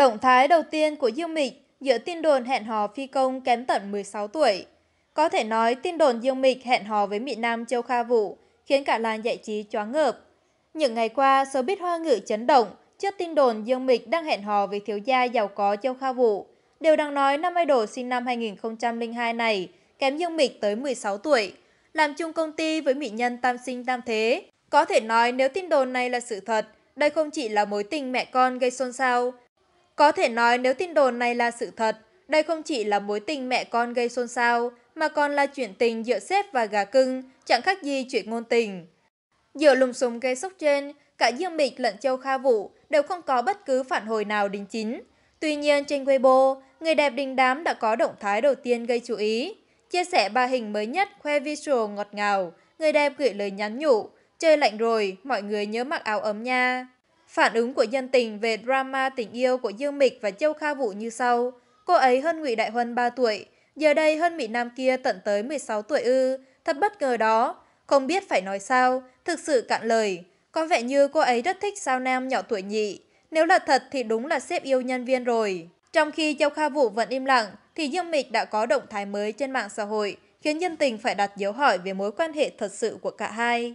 Động thái đầu tiên của Dương Mịch giữa tin đồn hẹn hò phi công kém tận 16 tuổi. Có thể nói tin đồn Dương Mịch hẹn hò với Mỹ Nam Châu Kha Vũ khiến cả làng giải trí choáng ngợp. Những ngày qua, số biết hoa ngữ chấn động trước tin đồn Dương Mịch đang hẹn hò với thiếu gia giàu có Châu Kha Vũ. đều đang nói năm idol sinh năm 2002 này kém Dương Mịch tới 16 tuổi, làm chung công ty với mỹ nhân Tam Sinh Tam Thế. Có thể nói nếu tin đồn này là sự thật, đây không chỉ là mối tình mẹ con gây xôn xao có thể nói nếu tin đồn này là sự thật, đây không chỉ là mối tình mẹ con gây xôn xao, mà còn là chuyện tình giữa sếp và gà cưng, chẳng khác gì chuyện ngôn tình. Giữa lùng xùm gây sốc trên, cả Dương Mịch lẫn Châu Kha Vũ đều không có bất cứ phản hồi nào đính chính. Tuy nhiên trên Weibo, người đẹp đình đám đã có động thái đầu tiên gây chú ý. Chia sẻ ba hình mới nhất khoe visual ngọt ngào, người đẹp gửi lời nhắn nhủ, chơi lạnh rồi, mọi người nhớ mặc áo ấm nha. Phản ứng của dân tình về drama tình yêu của Dương Mịch và Châu Kha Vũ như sau. Cô ấy hơn Ngụy Đại Huân 3 tuổi, giờ đây hơn Mỹ Nam kia tận tới 16 tuổi ư. Thật bất ngờ đó, không biết phải nói sao, thực sự cạn lời. Có vẻ như cô ấy rất thích sao nam nhỏ tuổi nhị. Nếu là thật thì đúng là xếp yêu nhân viên rồi. Trong khi Châu Kha Vũ vẫn im lặng, thì Dương Mịch đã có động thái mới trên mạng xã hội, khiến dân tình phải đặt dấu hỏi về mối quan hệ thật sự của cả hai.